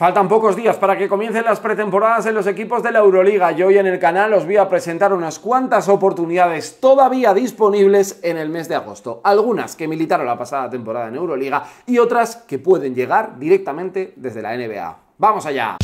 Faltan pocos días para que comiencen las pretemporadas en los equipos de la Euroliga y hoy en el canal os voy a presentar unas cuantas oportunidades todavía disponibles en el mes de agosto. Algunas que militaron la pasada temporada en Euroliga y otras que pueden llegar directamente desde la NBA. ¡Vamos allá!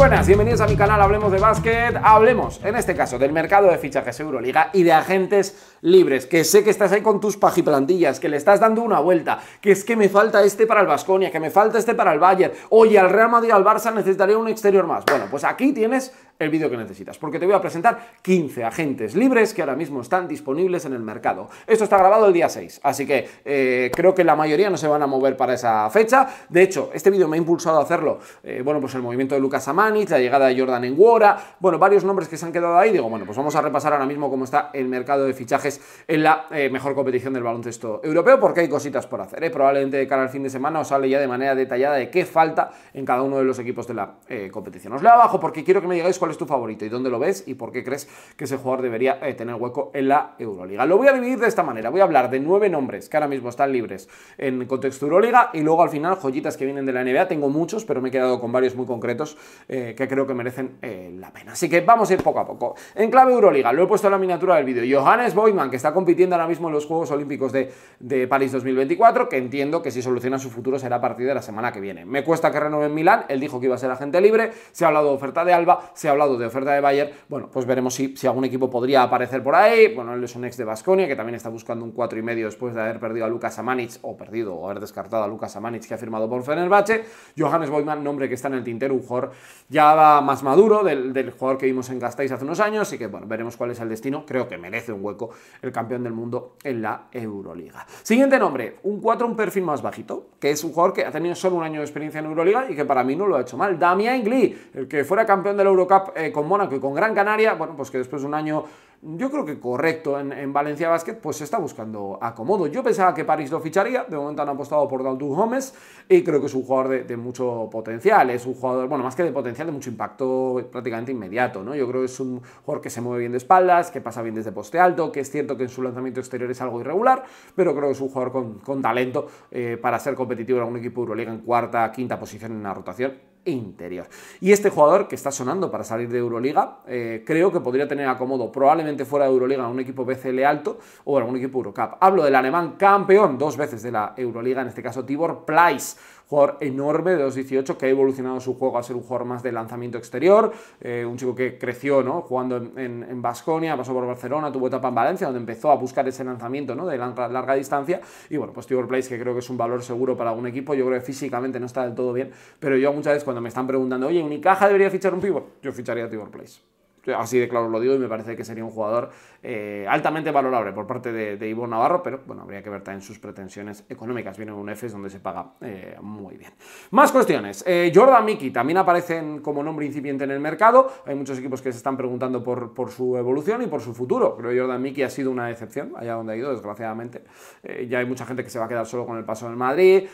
buenas, bienvenidos a mi canal Hablemos de Básquet. Hablemos, en este caso, del mercado de fichajes Euroliga y de agentes libres. Que sé que estás ahí con tus pajiplantillas, que le estás dando una vuelta, que es que me falta este para el Vasconia, que me falta este para el Bayern. Oye, al Real Madrid, al Barça necesitaría un exterior más. Bueno, pues aquí tienes el vídeo que necesitas, porque te voy a presentar 15 agentes libres que ahora mismo están disponibles en el mercado. Esto está grabado el día 6, así que eh, creo que la mayoría no se van a mover para esa fecha. De hecho, este vídeo me ha impulsado a hacerlo, eh, bueno, pues el movimiento de Lucas Amanich, la llegada de Jordan Enguora, bueno, varios nombres que se han quedado ahí. Digo, bueno, pues vamos a repasar ahora mismo cómo está el mercado de fichajes en la eh, mejor competición del baloncesto europeo, porque hay cositas por hacer. Probablemente de cara al fin de semana os sale ya de manera detallada de qué falta en cada uno de los equipos de la competición. Os leo abajo porque quiero que me digáis cuál es tu favorito y dónde lo ves y por qué crees que ese jugador debería eh, tener hueco en la Euroliga? Lo voy a dividir de esta manera. Voy a hablar de nueve nombres que ahora mismo están libres en contexto Euroliga y luego al final joyitas que vienen de la NBA. Tengo muchos, pero me he quedado con varios muy concretos eh, que creo que merecen eh, la pena. Así que vamos a ir poco a poco. En clave Euroliga, lo he puesto en la miniatura del vídeo. Johannes Boyman, que está compitiendo ahora mismo en los Juegos Olímpicos de, París 2024, que entiendo que si soluciona su futuro será a partir de la semana que viene. Me cuesta que renueve en Milán, él dijo que iba a ser agente libre, se ha hablado de oferta de Alba, se ha lado de oferta de Bayern, bueno, pues veremos si, algún equipo podría aparecer por ahí. Bueno, él es un ex de Basconia, que también está buscando un 4,5 y medio después de haber perdido a Lucas Samanich o perdido, o haber descartado a Lucas Samanich que ha firmado por Fenerbahce. Johannes Boyman, nombre que está en el tintero, un jugador ya más maduro del, jugador que vimos en Gastáis hace unos años, y que, bueno, veremos cuál es el destino. Creo que merece un hueco el campeón del mundo en la Euroliga. Siguiente nombre, un 4, un perfil más bajito, que es un jugador que ha tenido solo un año de experiencia en Euroliga y que para mí no lo ha hecho mal. Damian Glee, el que fuera campeón del Eurocup eh, con Mónaco y con Gran Canaria, bueno, pues que después de un año yo creo que correcto en, Valencia Basket, pues se está buscando acomodo. Yo pensaba que París lo ficharía, de momento han apostado por Dalton Gómez y creo que es un jugador de, mucho potencial, es un jugador, bueno, más que de potencial, de mucho impacto prácticamente inmediato, ¿no? Yo creo que es un jugador que se mueve bien de espaldas, que pasa bien desde poste alto, que es cierto que en su lanzamiento exterior es algo irregular, pero creo que es un jugador con, talento eh, para ser competitivo en algún equipo de Euroliga en cuarta, quinta posición en la rotación interior. Y este jugador que está sonando para salir de Euroliga, eh, creo que podría tener acomodo probablemente fuera de Euroliga en un equipo BCL alto o en algún equipo Eurocup. Hablo del alemán campeón dos veces de la Euroliga, en este caso Tibor Plais jugador enorme de 2018 que ha evolucionado su juego a ser un jugador más de lanzamiento exterior, eh, un chico que creció ¿no? jugando en Vasconia, pasó por Barcelona, tuvo etapa en Valencia, donde empezó a buscar ese lanzamiento ¿no? de larga, distancia, y bueno, pues Tibor Place, que creo que es un valor seguro para un equipo, yo creo que físicamente no está del todo bien, pero yo muchas veces cuando me están preguntando, oye, ¿en mi caja debería fichar un pivot, yo ficharía a Tibor Place así de claro lo digo, y me parece que sería un jugador eh, altamente valorable por parte de, de Ivo Navarro, pero bueno, habría que ver también sus pretensiones económicas. Viene un F donde se paga eh, muy bien. Más cuestiones. Eh, Jordan Mickey también aparece como nombre incipiente en el mercado. Hay muchos equipos que se están preguntando por, su evolución y por su futuro. Creo que Jordan Mickey ha sido una decepción allá donde ha ido, desgraciadamente. ya hay mucha gente que se va a quedar solo con el paso del Madrid.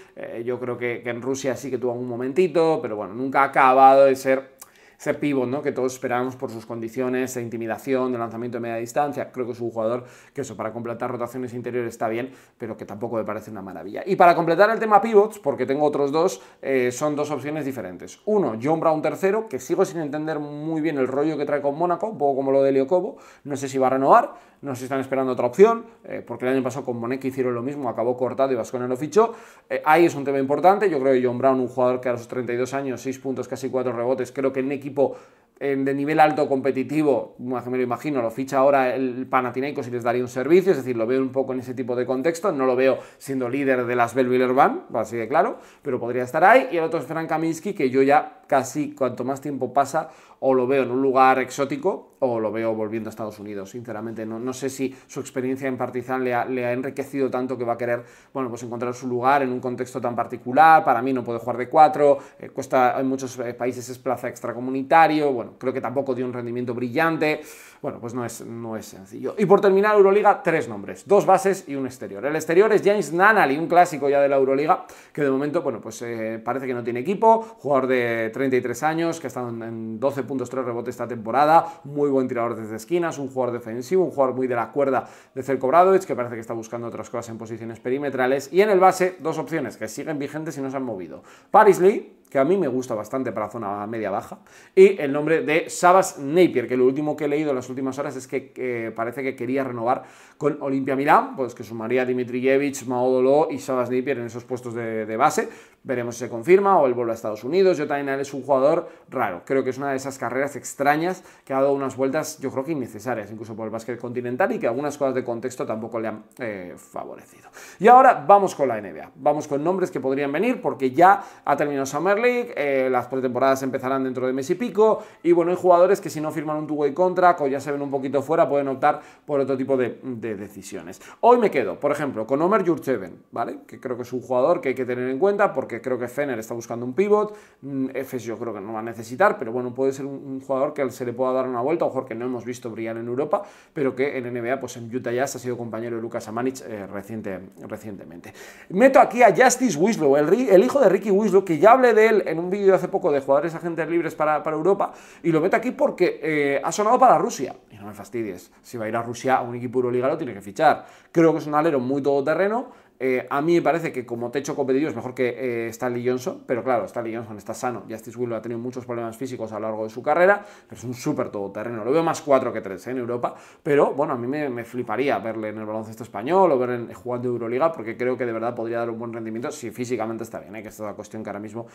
yo creo que, que en Rusia sí que tuvo un momentito, pero bueno, nunca ha acabado de ser ser pivot ¿no? que todos esperábamos por sus condiciones de intimidación, de lanzamiento de media distancia. Creo que es un jugador que eso, para completar rotaciones interiores está bien, pero que tampoco me parece una maravilla. Y para completar el tema pivots, porque tengo otros dos, eh, son dos opciones diferentes. Uno, John Brown tercero, que sigo sin entender muy bien el rollo que trae con Mónaco, un poco como lo de Leocobo, No sé si va a renovar, no sé están esperando otra opción, eh, porque el año pasado con que hicieron lo mismo, acabó cortado y Vasconia lo fichó. Eh, ahí es un tema importante. Yo creo que John Brown, un jugador que a los 32 años, 6 puntos, casi 4 rebotes, creo que Nick equipo eh, de nivel alto competitivo, me lo imagino, lo ficha ahora el Panathinaikos si les daría un servicio, es decir, lo veo un poco en ese tipo de contexto, no lo veo siendo líder de las Van así de claro, pero podría estar ahí, y el otro es Frank Kaminsky, que yo ya casi cuanto más tiempo pasa, o lo veo en un lugar exótico o lo veo volviendo a Estados Unidos, sinceramente. No, sé si su experiencia en Partizan le ha, enriquecido tanto que va a querer, bueno, pues encontrar su lugar en un contexto tan particular. Para mí no puede jugar de cuatro, eh, cuesta, en muchos eh, países es plaza extracomunitario, bueno, creo que tampoco dio un rendimiento brillante. Bueno, pues no es, no es sencillo. Y por terminar, Euroliga, tres nombres, dos bases y un exterior. El exterior es James Nanali, un clásico ya de la Euroliga, que de momento, bueno, pues eh, parece que no tiene equipo, jugador de 33 años, que ha estado en, en 12 puntos, 3 rebotes esta temporada, muy buen tirador desde esquinas, un jugador defensivo, un jugador muy de la cuerda de Zelko Bradovic, que parece que está buscando otras cosas en posiciones perimetrales, y en el base, dos opciones que siguen vigentes y no se han movido. Paris Lee, que a mí me gusta bastante para zona media-baja, y el nombre de Sabas Napier, que lo último que he leído en las últimas horas es que parece que quería renovar con Olimpia Milán, pues que sumaría Dimitrijevic, Maodolo y Sabas Napier en esos puestos de, base. Veremos si se confirma o él vuelve a Estados Unidos. Yo también es un jugador raro. Creo que es una de esas carreras extrañas que ha dado unas vueltas, yo creo que innecesarias, incluso por el básquet continental y que algunas cosas de contexto tampoco le han eh, favorecido. Y ahora vamos con la NBA. Vamos con nombres que podrían venir porque ya ha terminado Summer League, eh, las pretemporadas empezarán dentro de mes y pico, y bueno, hay jugadores que si no firman un two-way contract o ya se ven un poquito fuera, pueden optar por otro tipo de, decisiones. Hoy me quedo, por ejemplo, con Omer Jurcheven, ¿vale? Que creo que es un jugador que hay que tener en cuenta porque creo que Fener está buscando un pivot, mm, Efes yo creo que no va a necesitar, pero bueno, puede ser un, jugador que se le pueda dar una vuelta, mejor que no hemos visto brillar en Europa, pero que en NBA, pues en Utah Jazz ha sido compañero de Lucas Amanich eh, reciente, recientemente. Meto aquí a Justice Winslow, el, hijo de Ricky Wislow, que ya hablé de en un vídeo hace poco de jugadores agentes libres para, para Europa y lo mete aquí porque eh, ha sonado para Rusia. Y no me fastidies, si va a ir a Rusia a un equipo Euroliga lo tiene que fichar. Creo que es un alero muy todoterreno eh, a mí me parece que como techo competitivo es mejor que eh, Stanley Johnson, pero claro, Stanley Johnson está sano. Justice Willow ha tenido muchos problemas físicos a lo largo de su carrera, pero es un súper todoterreno. Lo veo más cuatro que 3 ¿eh? en Europa, pero bueno, a mí me, fliparía verle en el baloncesto español o verle jugando Euroliga, porque creo que de verdad podría dar un buen rendimiento si físicamente está bien, que es una cuestión que ahora mismo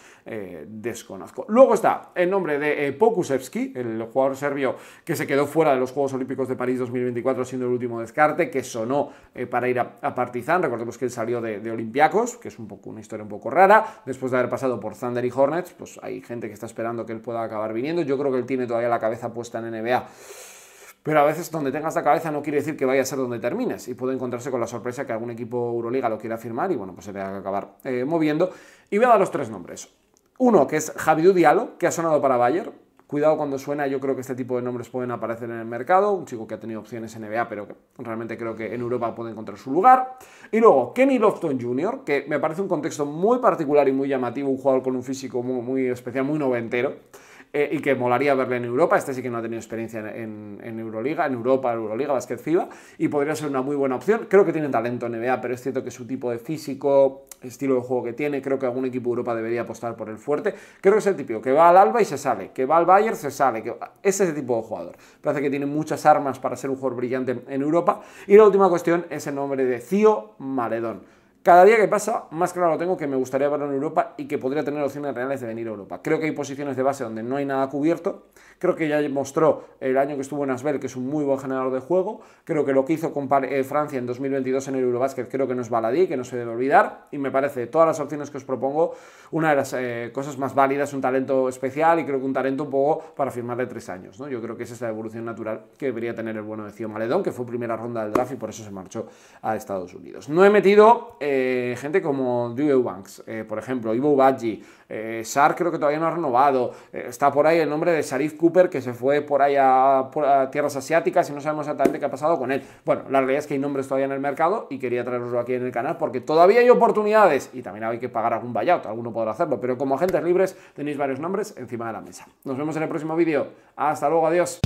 desconozco. Luego está el nombre de Pokusevski, el jugador serbio que se quedó fuera de los Juegos Olímpicos de París 2024, siendo el último descarte, que sonó para ir a, Partizan. Recordemos que salió de, de Olympiacos, que es un poco, una historia un poco rara, después de haber pasado por Thunder y Hornets, pues hay gente que está esperando que él pueda acabar viniendo, yo creo que él tiene todavía la cabeza puesta en NBA. Pero a veces donde tengas la cabeza no quiere decir que vaya a ser donde termines y puede encontrarse con la sorpresa que algún equipo Euroliga lo quiera firmar y bueno, pues se tenga que acabar eh, moviendo. Y voy a dar los tres nombres. Uno que es Javi Diallo, que ha sonado para Bayern. Cuidado cuando suena, yo creo que este tipo de nombres pueden aparecer en el mercado. Un chico que ha tenido opciones en NBA, pero que realmente creo que en Europa puede encontrar su lugar. Y luego, Kenny Lofton Jr., que me parece un contexto muy particular y muy llamativo, un jugador con un físico muy, muy especial, muy noventero. Eh, y que molaría verle en Europa. Este sí que no ha tenido experiencia en, en, Euroliga, en Europa, Euroliga, Basket FIBA, y podría ser una muy buena opción. Creo que tiene talento en NBA, pero es cierto que su tipo de físico, estilo de juego que tiene, creo que algún equipo de Europa debería apostar por el fuerte. Creo que es el típico que va al Alba y se sale, que va al Bayern, se sale. Que... Es ese tipo de jugador. Parece que tiene muchas armas para ser un jugador brillante en Europa. Y la última cuestión es el nombre de Cío Maledón. Cada día que pasa, más claro lo tengo que me gustaría verlo en Europa y que podría tener opciones reales de venir a Europa. Creo que hay posiciones de base donde no hay nada cubierto. Creo que ya mostró el año que estuvo en Asbel, que es un muy buen generador de juego. Creo que lo que hizo con eh, Francia en 2022 en el Eurobasket creo que no es baladí, que no se debe olvidar. Y me parece, de todas las opciones que os propongo, una de las eh, cosas más válidas, un talento especial y creo que un talento un poco para firmarle tres años. ¿no? Yo creo que esa es la evolución natural que debería tener el bueno de Cío Maledón, que fue primera ronda del draft y por eso se marchó a Estados Unidos. No he metido... Eh, eh, gente como Drew Eubanks, eh, por ejemplo, Ivo Baggi, eh, Sar creo que todavía no ha renovado, eh, está por ahí el nombre de Sharif Cooper que se fue por ahí a, tierras asiáticas y no sabemos exactamente qué ha pasado con él. Bueno, la realidad es que hay nombres todavía en el mercado y quería traeroslo aquí en el canal porque todavía hay oportunidades y también hay que pagar algún buyout, alguno podrá hacerlo, pero como agentes libres tenéis varios nombres encima de la mesa. Nos vemos en el próximo vídeo. Hasta luego, adiós.